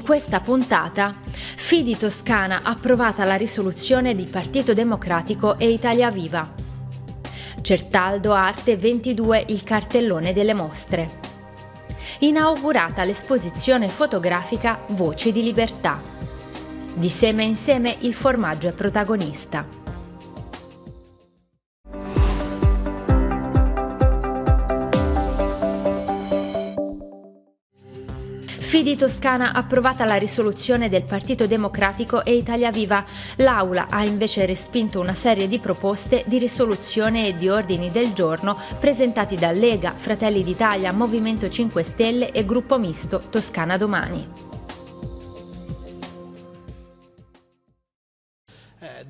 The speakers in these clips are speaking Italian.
In questa puntata, Fidi Toscana ha approvata la risoluzione di Partito Democratico e Italia Viva. Certaldo Arte 22 il cartellone delle mostre. Inaugurata l'esposizione fotografica Voci di Libertà. Di seme in seme il formaggio è protagonista. Sì di Toscana approvata la risoluzione del Partito Democratico e Italia Viva. L'Aula ha invece respinto una serie di proposte di risoluzione e di ordini del giorno presentati da Lega, Fratelli d'Italia, Movimento 5 Stelle e Gruppo Misto Toscana Domani.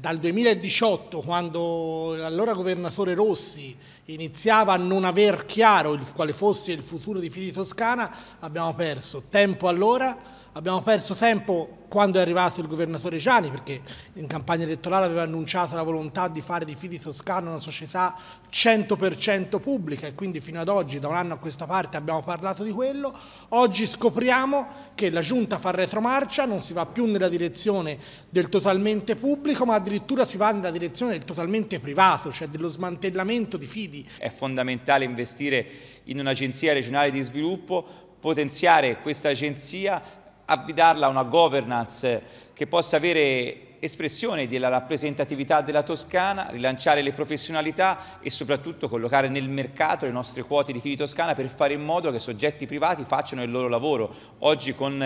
dal 2018, quando l'allora governatore Rossi iniziava a non aver chiaro il, quale fosse il futuro di Fidi Toscana, abbiamo perso tempo allora, Abbiamo perso tempo quando è arrivato il governatore Gianni, perché in campagna elettorale aveva annunciato la volontà di fare di Fidi Toscana una società 100% pubblica e quindi fino ad oggi, da un anno a questa parte, abbiamo parlato di quello. Oggi scopriamo che la Giunta fa retromarcia, non si va più nella direzione del totalmente pubblico, ma addirittura si va nella direzione del totalmente privato, cioè dello smantellamento di Fidi. È fondamentale investire in un'agenzia regionale di sviluppo potenziare questa agenzia affidarla a una governance che possa avere espressione della rappresentatività della Toscana, rilanciare le professionalità e soprattutto collocare nel mercato le nostre quote di Fili Toscana per fare in modo che soggetti privati facciano il loro lavoro. Oggi con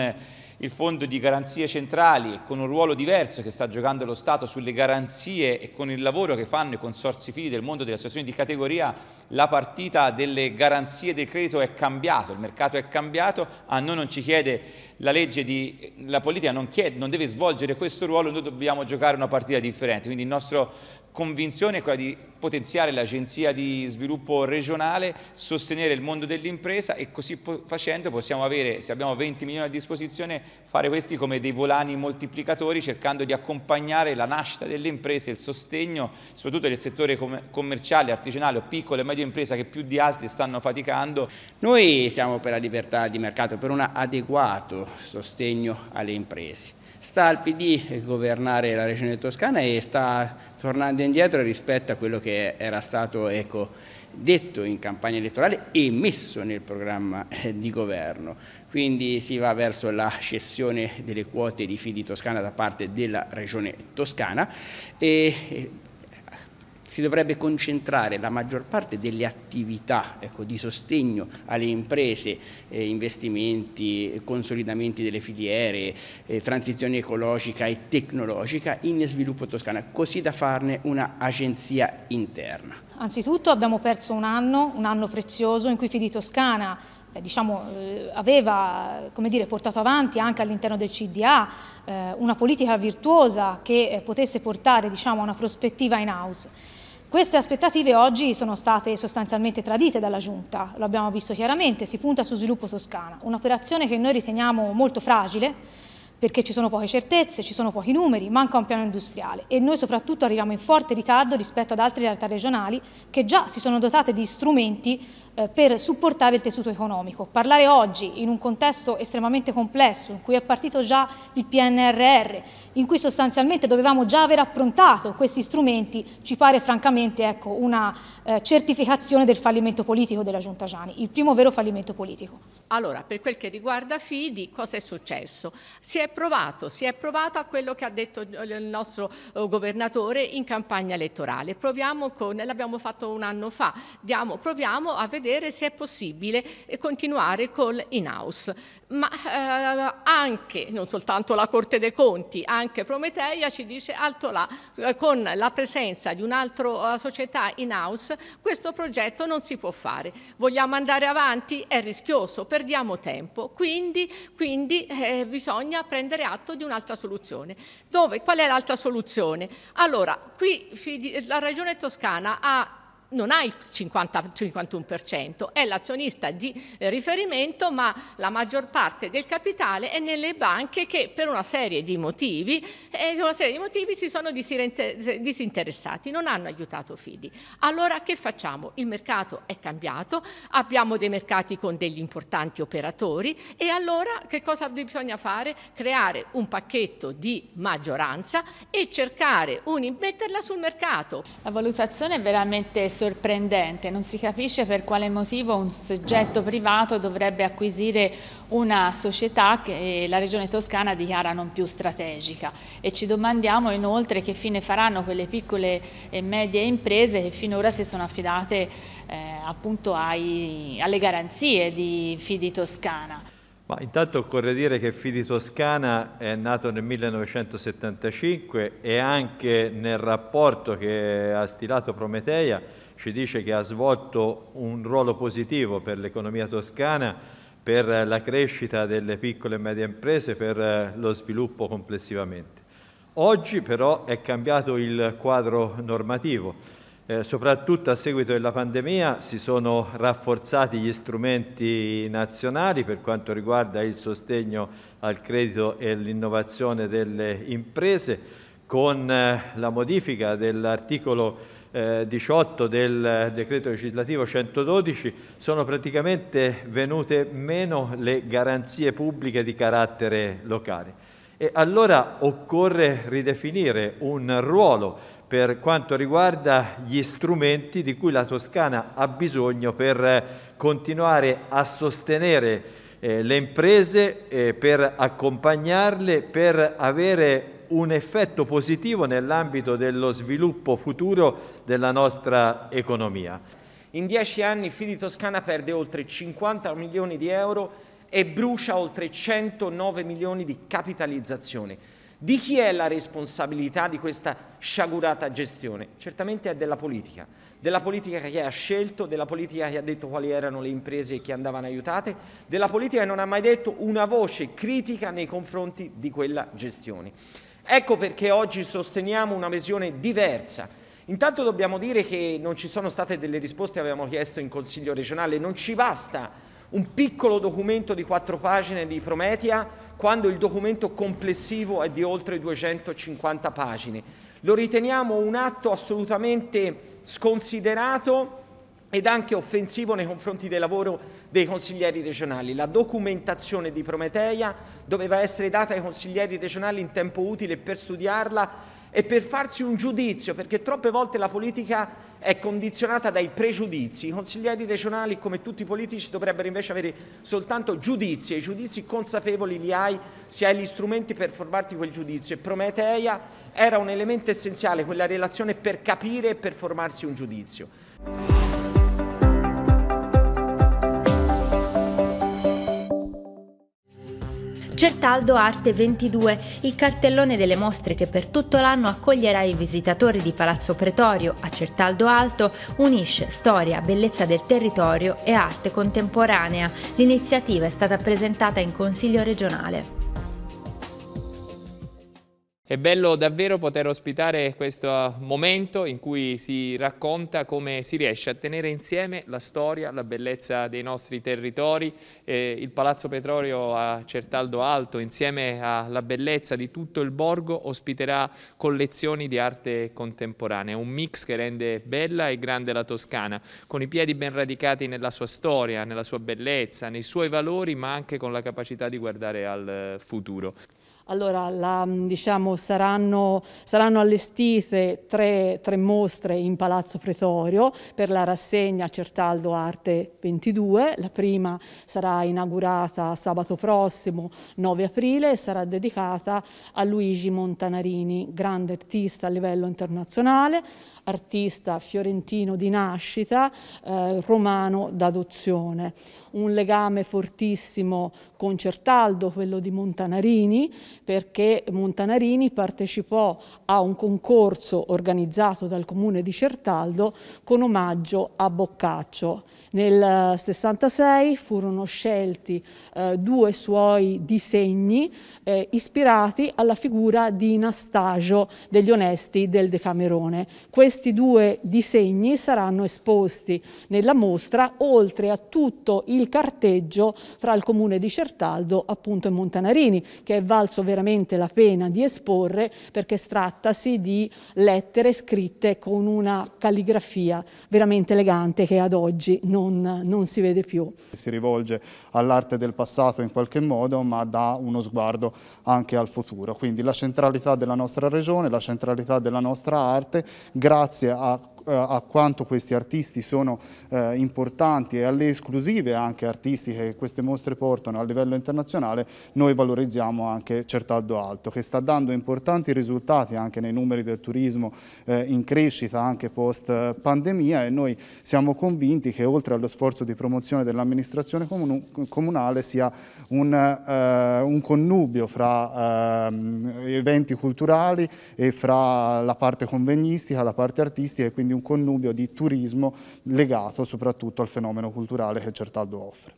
il fondo di garanzie centrali con un ruolo diverso che sta giocando lo Stato sulle garanzie e con il lavoro che fanno i consorsi fidi del mondo delle associazioni di categoria, la partita delle garanzie del credito è cambiata, il mercato è cambiato, a noi non ci chiede la legge di, la politica non, chiede, non deve svolgere questo ruolo, noi dobbiamo giocare una partita differente, quindi il nostro convinzione è quella di potenziare l'agenzia di sviluppo regionale, sostenere il mondo dell'impresa e così facendo possiamo avere, se abbiamo 20 milioni a disposizione, fare questi come dei volani moltiplicatori cercando di accompagnare la nascita delle imprese, il sostegno soprattutto del settore commerciale, artigianale o piccole e medie impresa che più di altri stanno faticando. Noi siamo per la libertà di mercato, per un adeguato sostegno alle imprese sta al PD governare la regione toscana e sta tornando indietro rispetto a quello che era stato ecco, detto in campagna elettorale e messo nel programma eh, di governo. Quindi si va verso la cessione delle quote di fidi toscana da parte della regione toscana e eh, si dovrebbe concentrare la maggior parte delle attività ecco, di sostegno alle imprese, eh, investimenti, consolidamenti delle filiere, eh, transizione ecologica e tecnologica in sviluppo toscana, così da farne un'agenzia interna. Anzitutto abbiamo perso un anno, un anno prezioso in cui Fidi Toscana eh, diciamo, eh, aveva dire, portato avanti anche all'interno del CDA eh, una politica virtuosa che eh, potesse portare diciamo, a una prospettiva in house. Queste aspettative oggi sono state sostanzialmente tradite dalla Giunta, lo abbiamo visto chiaramente, si punta su sviluppo Toscana, un'operazione che noi riteniamo molto fragile, perché ci sono poche certezze, ci sono pochi numeri, manca un piano industriale e noi soprattutto arriviamo in forte ritardo rispetto ad altre realtà regionali che già si sono dotate di strumenti eh, per supportare il tessuto economico. Parlare oggi in un contesto estremamente complesso in cui è partito già il PNRR, in cui sostanzialmente dovevamo già aver approntato questi strumenti, ci pare francamente ecco, una eh, certificazione del fallimento politico della Giunta Giani, il primo vero fallimento politico. Allora, per quel che riguarda Fidi, cosa è successo? Si è provato, si è provato a quello che ha detto il nostro eh, governatore in campagna elettorale. Proviamo con, l'abbiamo fatto un anno fa, diamo, proviamo a vedere se è possibile eh, continuare con in-house. Ma eh, anche, non soltanto la Corte dei Conti, anche Prometeia ci dice alto là, eh, con la presenza di un'altra società in-house questo progetto non si può fare. Vogliamo andare avanti? È rischioso, perdiamo tempo, quindi, quindi eh, bisogna prendere atto di un'altra soluzione. Dove? Qual è l'altra soluzione? Allora, qui la Regione Toscana ha non ha il 50, 51%, è l'azionista di eh, riferimento, ma la maggior parte del capitale è nelle banche che per una serie di motivi, eh, serie di motivi si sono disinteressati, non hanno aiutato Fidi. Allora che facciamo? Il mercato è cambiato, abbiamo dei mercati con degli importanti operatori e allora che cosa bisogna fare? Creare un pacchetto di maggioranza e cercare di metterla sul mercato. La valutazione è veramente sorprendente, non si capisce per quale motivo un soggetto privato dovrebbe acquisire una società che la Regione Toscana dichiara non più strategica e ci domandiamo inoltre che fine faranno quelle piccole e medie imprese che finora si sono affidate eh, appunto ai, alle garanzie di Fidi Toscana. Ma intanto occorre dire che Fidi Toscana è nato nel 1975 e anche nel rapporto che ha stilato Prometeia ci dice che ha svolto un ruolo positivo per l'economia toscana, per la crescita delle piccole e medie imprese, per eh, lo sviluppo complessivamente. Oggi però è cambiato il quadro normativo. Eh, soprattutto a seguito della pandemia si sono rafforzati gli strumenti nazionali per quanto riguarda il sostegno al credito e l'innovazione delle imprese con eh, la modifica dell'articolo eh, 18 del decreto legislativo 112 sono praticamente venute meno le garanzie pubbliche di carattere locale. E allora occorre ridefinire un ruolo per quanto riguarda gli strumenti di cui la Toscana ha bisogno per continuare a sostenere eh, le imprese, eh, per accompagnarle, per avere un effetto positivo nell'ambito dello sviluppo futuro della nostra economia. In dieci anni Fidi Toscana perde oltre 50 milioni di euro e brucia oltre 109 milioni di capitalizzazione. Di chi è la responsabilità di questa sciagurata gestione? Certamente è della politica, della politica che ha scelto, della politica che ha detto quali erano le imprese che andavano aiutate, della politica che non ha mai detto una voce critica nei confronti di quella gestione. Ecco perché oggi sosteniamo una visione diversa. Intanto dobbiamo dire che non ci sono state delle risposte, che avevamo chiesto in Consiglio regionale, non ci basta un piccolo documento di quattro pagine di Prometia quando il documento complessivo è di oltre 250 pagine. Lo riteniamo un atto assolutamente sconsiderato ed anche offensivo nei confronti del lavoro dei consiglieri regionali. La documentazione di Prometeia doveva essere data ai consiglieri regionali in tempo utile per studiarla e per farsi un giudizio, perché troppe volte la politica è condizionata dai pregiudizi. I consiglieri regionali, come tutti i politici, dovrebbero invece avere soltanto giudizi e i giudizi consapevoli li hai se hai gli strumenti per formarti quel giudizio. E Prometeia era un elemento essenziale, quella relazione per capire e per formarsi un giudizio. Certaldo Arte 22, il cartellone delle mostre che per tutto l'anno accoglierà i visitatori di Palazzo Pretorio a Certaldo Alto, unisce storia, bellezza del territorio e arte contemporanea. L'iniziativa è stata presentata in Consiglio regionale. È bello davvero poter ospitare questo eh, momento in cui si racconta come si riesce a tenere insieme la storia, la bellezza dei nostri territori, eh, il Palazzo Petrolio a Certaldo Alto insieme alla bellezza di tutto il borgo ospiterà collezioni di arte contemporanea, un mix che rende bella e grande la Toscana, con i piedi ben radicati nella sua storia, nella sua bellezza, nei suoi valori ma anche con la capacità di guardare al eh, futuro. Allora, la, diciamo, saranno, saranno, allestite tre, tre, mostre in Palazzo Pretorio per la rassegna Certaldo Arte 22. La prima sarà inaugurata sabato prossimo, 9 aprile, e sarà dedicata a Luigi Montanarini, grande artista a livello internazionale, artista fiorentino di nascita, eh, romano d'adozione. Un legame fortissimo con Certaldo, quello di Montanarini, perché Montanarini partecipò a un concorso organizzato dal comune di Certaldo con omaggio a Boccaccio. Nel 66 eh, furono scelti eh, due suoi disegni eh, ispirati alla figura di Nastagio degli Onesti del Decamerone. Questo questi due disegni saranno esposti nella mostra oltre a tutto il carteggio tra il comune di Certaldo appunto e Montanarini che è valso veramente la pena di esporre perché trattasi di lettere scritte con una calligrafia veramente elegante che ad oggi non, non si vede più. Si rivolge all'arte del passato in qualche modo ma dà uno sguardo anche al futuro quindi la centralità della nostra regione, la centralità della nostra arte grazie grazie a Eh, a quanto questi artisti sono eh, importanti e alle esclusive anche artistiche che queste mostre portano a livello internazionale, noi valorizziamo anche Certaldo Alto, che sta dando importanti risultati anche nei numeri del turismo eh, in crescita anche post eh, pandemia e noi siamo convinti che oltre allo sforzo di promozione dell'amministrazione comunale sia un, eh, un connubio fra ehm, eventi culturali e fra la parte convegnistica, la parte artistica e quindi un connubio di turismo legato soprattutto al fenomeno culturale che Certaldo offre.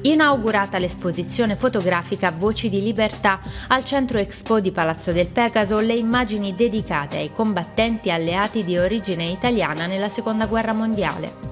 Inaugurata l'esposizione fotografica Voci di Libertà al centro Expo di Palazzo del Pegaso, le immagini dedicate ai combattenti alleati di origine italiana nella Seconda Guerra Mondiale.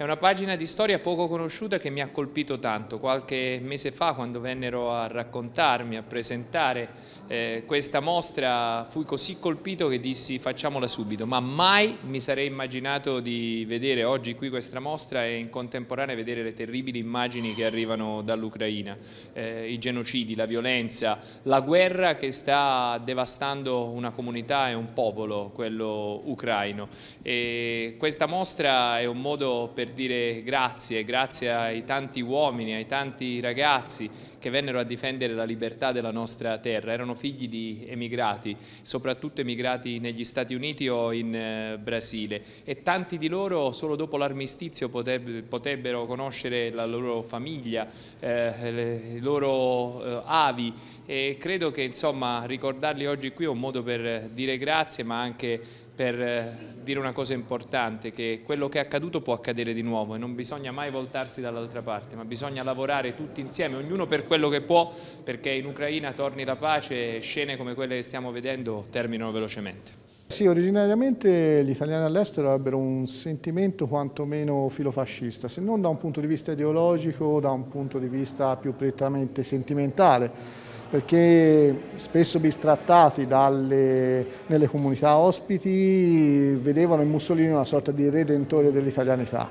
È una pagina di storia poco conosciuta che mi ha colpito tanto. Qualche mese fa, quando vennero a raccontarmi, a presentare eh, questa mostra, fui così colpito che dissi facciamola subito, ma mai mi sarei immaginato di vedere oggi qui questa mostra e in contemporanea vedere le terribili immagini che arrivano dall'Ucraina, eh, i genocidi, la violenza, la guerra che sta devastando una comunità e un popolo, quello ucraino. E questa mostra è un modo per per dire grazie, grazie ai tanti uomini, ai tanti ragazzi che vennero a difendere la libertà della nostra terra, erano figli di emigrati, soprattutto emigrati negli Stati Uniti o in eh, Brasile e tanti di loro solo dopo l'armistizio potrebbero conoscere la loro famiglia, eh, i loro eh, avi e credo che insomma ricordarli oggi qui è un modo per dire grazie ma anche per eh, dire una cosa importante, che quello che è accaduto può accadere di nuovo e non bisogna mai voltarsi dall'altra parte, ma bisogna lavorare tutti insieme, ognuno per quello che può, perché in Ucraina torni la pace e scene come quelle che stiamo vedendo terminano velocemente. Sì, originariamente gli italiani all'estero avrebbero un sentimento quantomeno filofascista, se non da un punto di vista ideologico, da un punto di vista più prettamente sentimentale perché spesso bistrattati dalle, nelle comunità ospiti vedevano in Mussolini una sorta di redentore dell'italianità.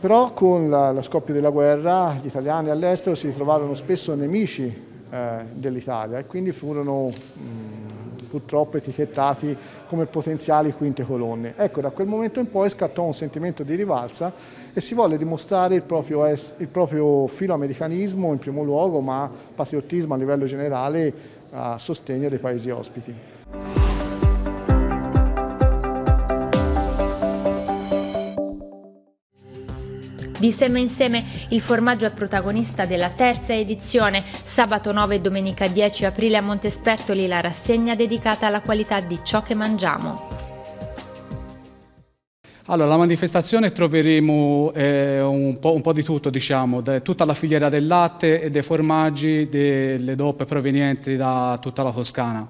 Però con la, lo scoppio della guerra gli italiani all'estero si ritrovarono spesso nemici eh, dell'Italia e quindi furono mh, purtroppo etichettati come potenziali quinte colonne. Ecco, da quel momento in poi scattò un sentimento di rivalsa e si volle dimostrare il proprio, il proprio filoamericanismo in primo luogo, ma patriottismo a livello generale a sostegno dei paesi ospiti. Di seme Insieme il formaggio è protagonista della terza edizione. Sabato 9 e domenica 10 aprile a Montespertoli la rassegna dedicata alla qualità di ciò che mangiamo. Allora, la manifestazione troveremo eh, un, po', un, po', di tutto, diciamo, da, tutta la filiera del latte e dei formaggi, delle DOP provenienti da tutta la Toscana.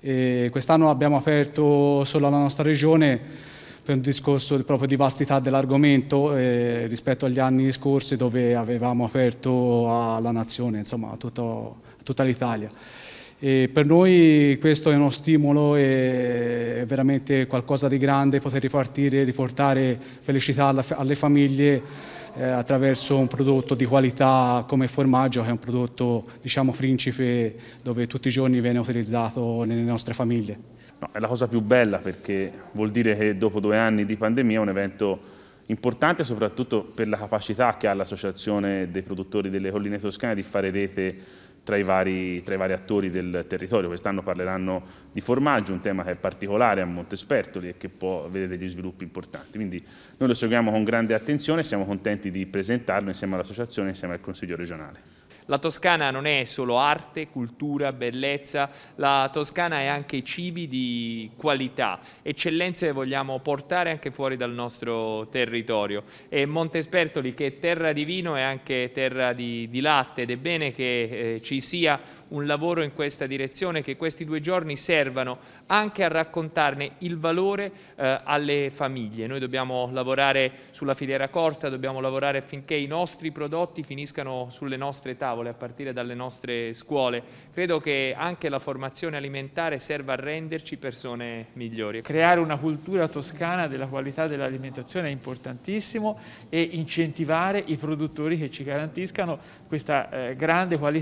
Quest'anno abbiamo aperto solo alla nostra regione per un discorso proprio di vastità dell'argomento eh, rispetto agli anni scorsi dove avevamo aperto alla nazione, insomma a, tutto, tutta l'Italia. E per noi questo è uno stimolo, è veramente qualcosa di grande poter ripartire, riportare felicità alle famiglie eh, attraverso un prodotto di qualità come formaggio che è un prodotto diciamo principe dove tutti i giorni viene utilizzato nelle nostre famiglie. No, è la cosa più bella perché vuol dire che dopo due anni di pandemia è un evento importante soprattutto per la capacità che ha l'Associazione dei produttori delle colline toscane di fare rete tra i, vari, tra i vari attori del territorio. Quest'anno parleranno di formaggio, un tema che è particolare a Montespertoli e che può avere degli sviluppi importanti. Quindi noi lo seguiamo con grande attenzione e siamo contenti di presentarlo insieme all'Associazione e insieme al Consiglio regionale. La Toscana non è solo arte, cultura, bellezza, la Toscana è anche cibi di qualità, eccellenze che vogliamo portare anche fuori dal nostro territorio. E Montespertoli, che è terra di vino, è anche terra di, di latte ed è bene che eh, ci sia un lavoro in questa direzione, che questi due giorni servano anche a raccontarne il valore eh, alle famiglie. Noi dobbiamo lavorare sulla filiera corta, dobbiamo lavorare affinché i nostri prodotti finiscano sulle nostre tavole tavole, a partire dalle nostre scuole. Credo che anche la formazione alimentare serva a renderci persone migliori. Creare una cultura toscana della qualità dell'alimentazione è importantissimo e incentivare i produttori che ci garantiscano questa eh, grande qualità